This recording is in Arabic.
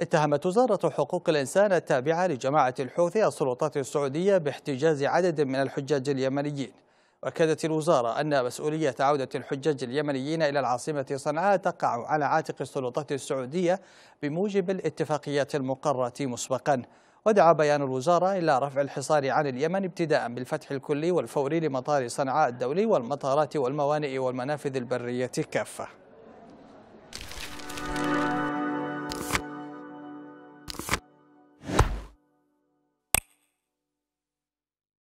اتهمت وزارة حقوق الإنسان التابعة لجماعة الحوثي السلطات السعودية باحتجاز عدد من الحجاج اليمنيين وأكدت الوزارة أن مسؤولية عودة الحجاج اليمنيين إلى العاصمة صنعاء تقع على عاتق السلطات السعودية بموجب الاتفاقيات المقرة مسبقا ودعا بيان الوزارة إلى رفع الحصار عن اليمن ابتداء بالفتح الكلي والفوري لمطار صنعاء الدولي والمطارات والموانئ والمنافذ البرية كافة